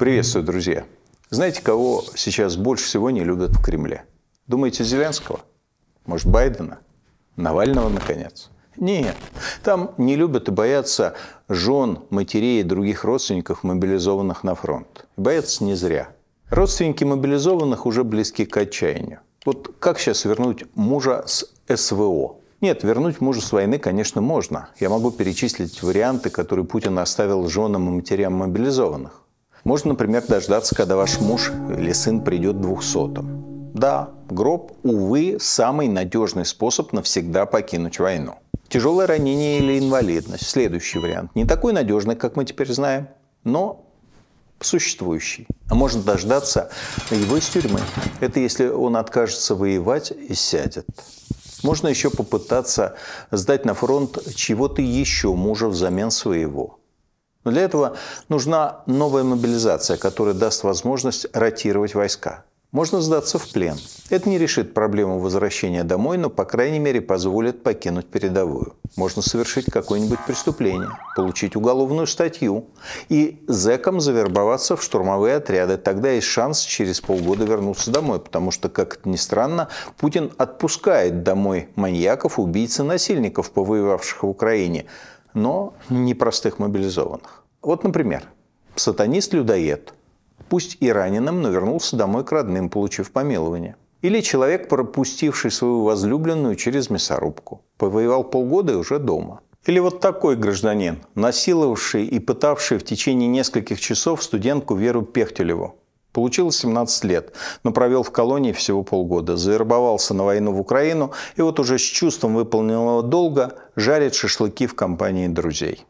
Приветствую, друзья. Знаете, кого сейчас больше всего не любят в Кремле? Думаете, Зеленского? Может, Байдена? Навального, наконец? Нет, там не любят и боятся жен, матерей и других родственников, мобилизованных на фронт. Боятся не зря. Родственники мобилизованных уже близки к отчаянию. Вот как сейчас вернуть мужа с СВО? Нет, вернуть мужа с войны, конечно, можно. Я могу перечислить варианты, которые Путин оставил женам и матерям мобилизованных. Можно, например, дождаться, когда ваш муж или сын придет двухсотым. Да, гроб, увы, самый надежный способ навсегда покинуть войну. Тяжелое ранение или инвалидность – следующий вариант. Не такой надежный, как мы теперь знаем, но существующий. А можно дождаться его из тюрьмы. Это если он откажется воевать и сядет. Можно еще попытаться сдать на фронт чего-то еще мужа взамен своего – но для этого нужна новая мобилизация, которая даст возможность ротировать войска. Можно сдаться в плен. Это не решит проблему возвращения домой, но, по крайней мере, позволит покинуть передовую. Можно совершить какое-нибудь преступление, получить уголовную статью и зэком завербоваться в штурмовые отряды. Тогда есть шанс через полгода вернуться домой, потому что, как это ни странно, Путин отпускает домой маньяков, убийц и насильников, повоевавших в Украине – но непростых мобилизованных. Вот, например, сатанист-людоед, пусть и раненым, но вернулся домой к родным, получив помилование. Или человек, пропустивший свою возлюбленную через мясорубку. Повоевал полгода и уже дома. Или вот такой гражданин, насиловавший и пытавший в течение нескольких часов студентку Веру Пехтелеву, Получил 17 лет, но провел в колонии всего полгода. Завербовался на войну в Украину и вот уже с чувством выполненного долга жарит шашлыки в компании друзей.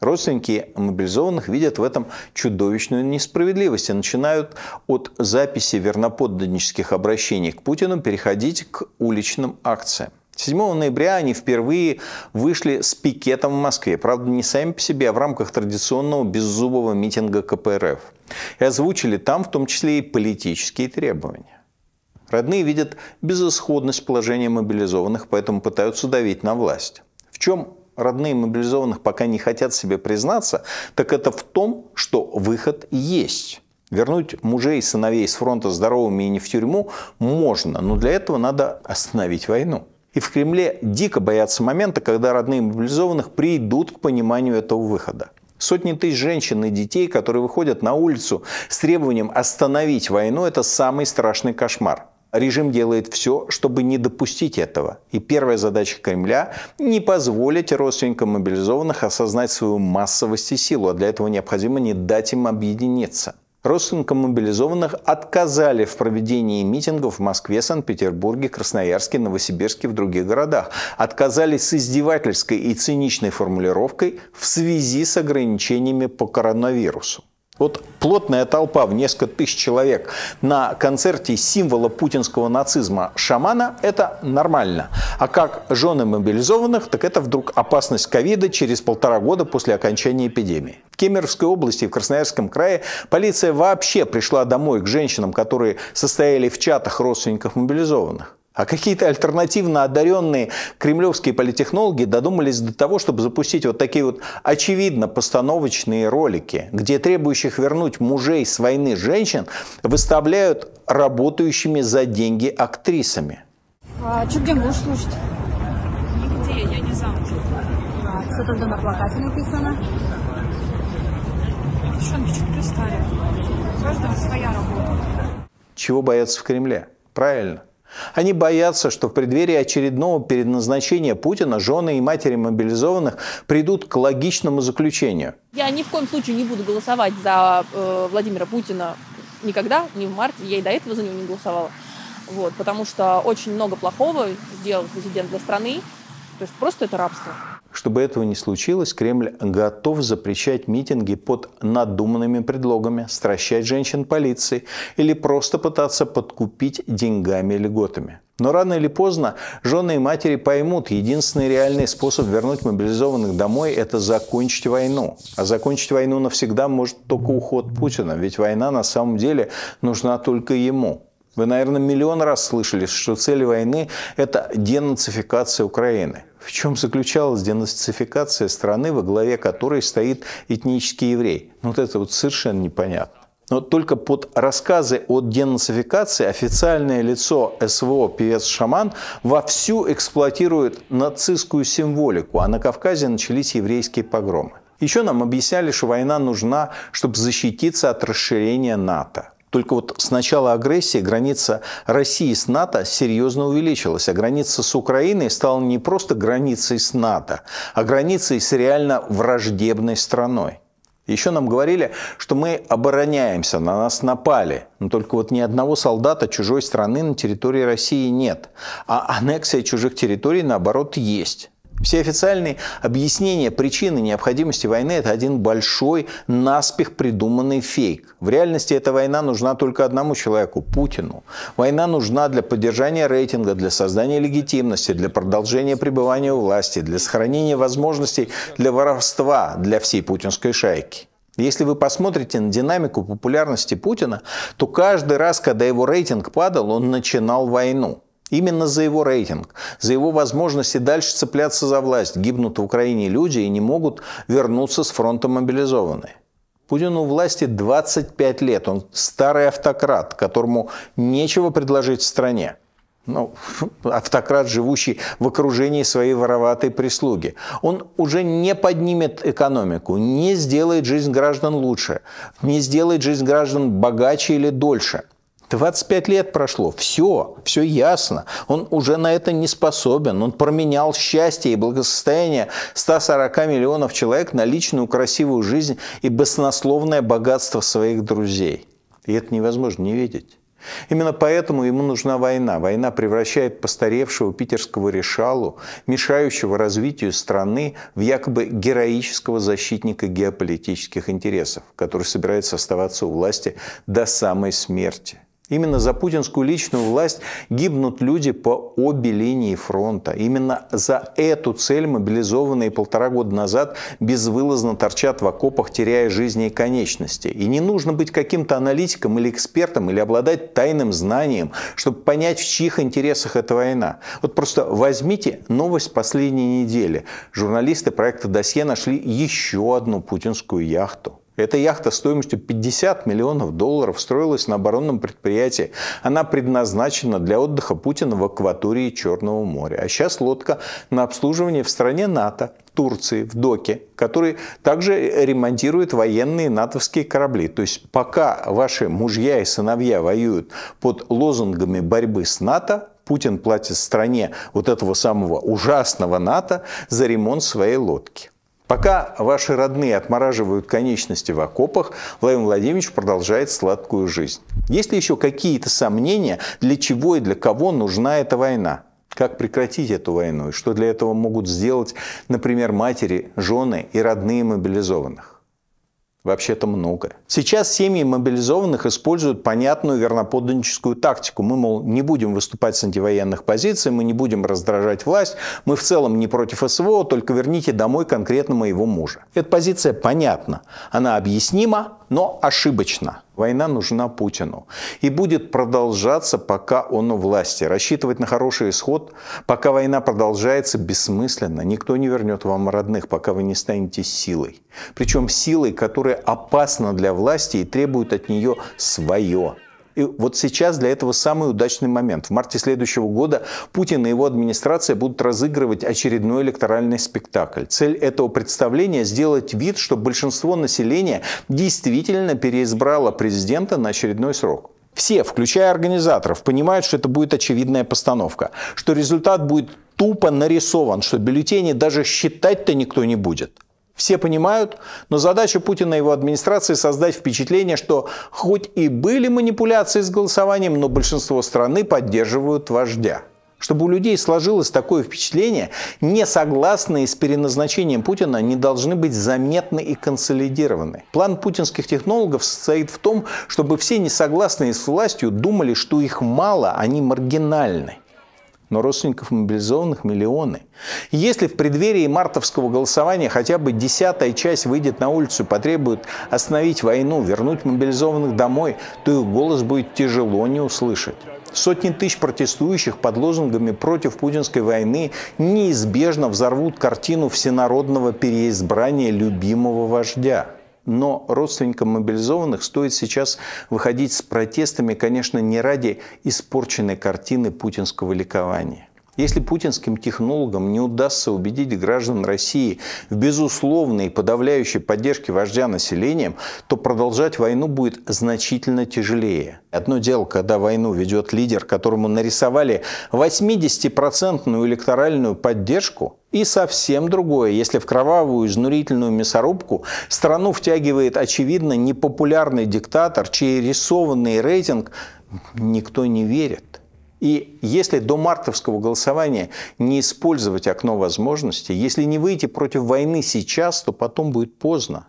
Родственники мобилизованных видят в этом чудовищную несправедливость и начинают от записи верноподданнических обращений к Путину переходить к уличным акциям. 7 ноября они впервые вышли с пикетом в Москве, правда не сами по себе, а в рамках традиционного беззубого митинга КПРФ. И озвучили там в том числе и политические требования. Родные видят безысходность положения мобилизованных, поэтому пытаются давить на власть. В чем родные мобилизованных пока не хотят себе признаться, так это в том, что выход есть. Вернуть мужей и сыновей с фронта здоровыми и не в тюрьму можно, но для этого надо остановить войну. И в Кремле дико боятся момента, когда родные мобилизованных придут к пониманию этого выхода. Сотни тысяч женщин и детей, которые выходят на улицу с требованием остановить войну, это самый страшный кошмар. Режим делает все, чтобы не допустить этого. И первая задача Кремля – не позволить родственникам мобилизованных осознать свою массовость и силу, а для этого необходимо не дать им объединиться. Родственникам мобилизованных отказали в проведении митингов в Москве, Санкт-Петербурге, Красноярске, Новосибирске и в других городах. Отказали с издевательской и циничной формулировкой в связи с ограничениями по коронавирусу. Вот плотная толпа в несколько тысяч человек на концерте символа путинского нацизма шамана – это нормально. А как жены мобилизованных, так это вдруг опасность ковида через полтора года после окончания эпидемии. В Кемеровской области и в Красноярском крае полиция вообще пришла домой к женщинам, которые состояли в чатах родственников мобилизованных. А какие-то альтернативно одаренные кремлевские политтехнологи додумались до того, чтобы запустить вот такие вот очевидно постановочные ролики, где требующих вернуть мужей с войны женщин выставляют работающими за деньги актрисами. А что где муж служит? Нигде, я не замужем. А что тогда на плакате написано? Девчонки, что пристали? У каждого своя работа. Чего боятся в Кремле? Правильно. Они боятся, что в преддверии очередного переназначения Путина жены и матери мобилизованных придут к логичному заключению. Я ни в коем случае не буду голосовать за э, Владимира Путина никогда, ни в марте, я и до этого за него не голосовала. Вот, потому что очень много плохого сделал президент для страны. То есть просто это рабство. Чтобы этого не случилось, Кремль готов запрещать митинги под надуманными предлогами, стращать женщин полиции или просто пытаться подкупить деньгами и льготами. Но рано или поздно жены и матери поймут, единственный реальный способ вернуть мобилизованных домой – это закончить войну. А закончить войну навсегда может только уход Путина, ведь война на самом деле нужна только ему. Вы, наверное, миллион раз слышали, что цель войны – это денацификация Украины. В чем заключалась денацификация страны, во главе которой стоит этнический еврей? Ну, вот это вот совершенно непонятно. Но только под рассказы о денацификации официальное лицо СВО «Певец Шаман» вовсю эксплуатирует нацистскую символику, а на Кавказе начались еврейские погромы. Еще нам объясняли, что война нужна, чтобы защититься от расширения НАТО. Только вот с начала агрессии граница России с НАТО серьезно увеличилась, а граница с Украиной стала не просто границей с НАТО, а границей с реально враждебной страной. Еще нам говорили, что мы обороняемся, на нас напали. Но только вот ни одного солдата чужой страны на территории России нет. А аннексия чужих территорий, наоборот, есть. Все официальные объяснения причины необходимости войны – это один большой, наспех придуманный фейк. В реальности эта война нужна только одному человеку – Путину. Война нужна для поддержания рейтинга, для создания легитимности, для продолжения пребывания у власти, для сохранения возможностей для воровства для всей путинской шайки. Если вы посмотрите на динамику популярности Путина, то каждый раз, когда его рейтинг падал, он начинал войну. Именно за его рейтинг, за его возможности дальше цепляться за власть гибнут в Украине люди и не могут вернуться с фронта мобилизованные. Путину власти 25 лет, он старый автократ, которому нечего предложить стране. Ну, автократ, живущий в окружении своей вороватой прислуги. Он уже не поднимет экономику, не сделает жизнь граждан лучше, не сделает жизнь граждан богаче или дольше. 25 лет прошло, все, все ясно. Он уже на это не способен. Он променял счастье и благосостояние 140 миллионов человек на личную красивую жизнь и баснословное богатство своих друзей. И это невозможно не видеть. Именно поэтому ему нужна война. Война превращает постаревшего питерского решалу, мешающего развитию страны, в якобы героического защитника геополитических интересов, который собирается оставаться у власти до самой смерти. Именно за путинскую личную власть гибнут люди по обе линии фронта. Именно за эту цель мобилизованные полтора года назад безвылазно торчат в окопах, теряя жизни и конечности. И не нужно быть каким-то аналитиком или экспертом, или обладать тайным знанием, чтобы понять, в чьих интересах эта война. Вот просто возьмите новость последней недели. Журналисты проекта «Досье» нашли еще одну путинскую яхту. Эта яхта стоимостью 50 миллионов долларов строилась на оборонном предприятии. Она предназначена для отдыха Путина в акватории Черного моря. А сейчас лодка на обслуживании в стране НАТО, Турции, в доке, который также ремонтирует военные натовские корабли. То есть пока ваши мужья и сыновья воюют под лозунгами борьбы с НАТО, Путин платит стране вот этого самого ужасного НАТО за ремонт своей лодки. Пока ваши родные отмораживают конечности в окопах, Владимир Владимирович продолжает сладкую жизнь. Есть ли еще какие-то сомнения, для чего и для кого нужна эта война? Как прекратить эту войну и что для этого могут сделать, например, матери, жены и родные мобилизованных? Вообще-то много. Сейчас семьи мобилизованных используют понятную верноподданническую тактику. Мы, мол, не будем выступать с антивоенных позиций, мы не будем раздражать власть, мы в целом не против СВО, только верните домой конкретно моего мужа. Эта позиция понятна, она объяснима, но ошибочна. Война нужна Путину. И будет продолжаться, пока он у власти. Рассчитывать на хороший исход, пока война продолжается, бессмысленно. Никто не вернет вам родных, пока вы не станете силой. Причем силой, которая опасна для власти и требует от нее свое. И вот сейчас для этого самый удачный момент. В марте следующего года Путин и его администрация будут разыгрывать очередной электоральный спектакль. Цель этого представления – сделать вид, что большинство населения действительно переизбрало президента на очередной срок. Все, включая организаторов, понимают, что это будет очевидная постановка, что результат будет тупо нарисован, что бюллетени даже считать-то никто не будет все понимают, но задача Путина и его администрации создать впечатление, что хоть и были манипуляции с голосованием, но большинство страны поддерживают вождя. Чтобы у людей сложилось такое впечатление, несогласные с переназначением Путина не должны быть заметны и консолидированы. План путинских технологов состоит в том, чтобы все несогласные с властью думали, что их мало, они маргинальны но родственников мобилизованных миллионы. Если в преддверии мартовского голосования хотя бы десятая часть выйдет на улицу и потребует остановить войну, вернуть мобилизованных домой, то их голос будет тяжело не услышать. Сотни тысяч протестующих под лозунгами против путинской войны неизбежно взорвут картину всенародного переизбрания любимого вождя но родственникам мобилизованных стоит сейчас выходить с протестами, конечно, не ради испорченной картины путинского ликования. Если путинским технологам не удастся убедить граждан России в безусловной и подавляющей поддержке вождя населением, то продолжать войну будет значительно тяжелее. Одно дело, когда войну ведет лидер, которому нарисовали 80-процентную электоральную поддержку, и совсем другое, если в кровавую изнурительную мясорубку страну втягивает очевидно непопулярный диктатор, чей рисованный рейтинг никто не верит. И если до мартовского голосования не использовать окно возможностей, если не выйти против войны сейчас, то потом будет поздно.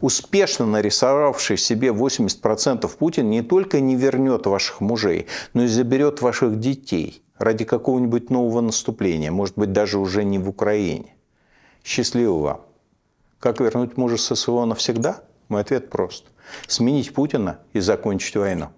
Успешно нарисовавший себе 80% Путин не только не вернет ваших мужей, но и заберет ваших детей ради какого-нибудь нового наступления, может быть, даже уже не в Украине. Счастливо вам. Как вернуть мужа с СВО навсегда? Мой ответ прост. Сменить Путина и закончить войну.